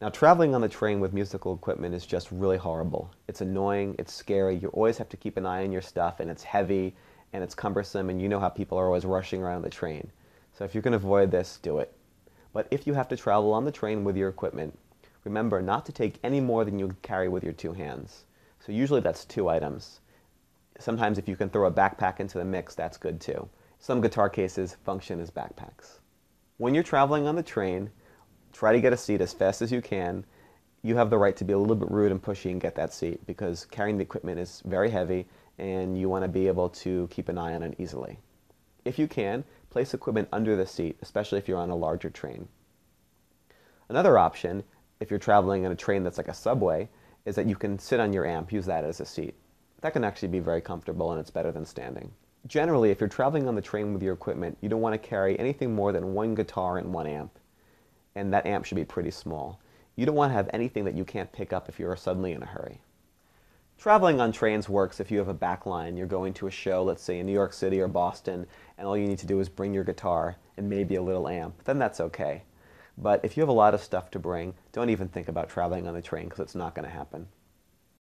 Now, traveling on the train with musical equipment is just really horrible. It's annoying, it's scary, you always have to keep an eye on your stuff, and it's heavy, and it's cumbersome, and you know how people are always rushing around the train. So if you can avoid this, do it. But if you have to travel on the train with your equipment, remember not to take any more than you can carry with your two hands. So usually that's two items. Sometimes if you can throw a backpack into the mix, that's good too. Some guitar cases function as backpacks. When you're traveling on the train, try to get a seat as fast as you can. You have the right to be a little bit rude and pushy and get that seat because carrying the equipment is very heavy and you want to be able to keep an eye on it easily. If you can, place equipment under the seat, especially if you're on a larger train. Another option, if you're traveling on a train that's like a subway, is that you can sit on your amp, use that as a seat. That can actually be very comfortable and it's better than standing. Generally, if you're traveling on the train with your equipment, you don't want to carry anything more than one guitar and one amp and that amp should be pretty small. You don't want to have anything that you can't pick up if you are suddenly in a hurry. Traveling on trains works if you have a backline. You're going to a show, let's say in New York City or Boston, and all you need to do is bring your guitar and maybe a little amp. Then that's okay. But if you have a lot of stuff to bring, don't even think about traveling on the train because it's not going to happen.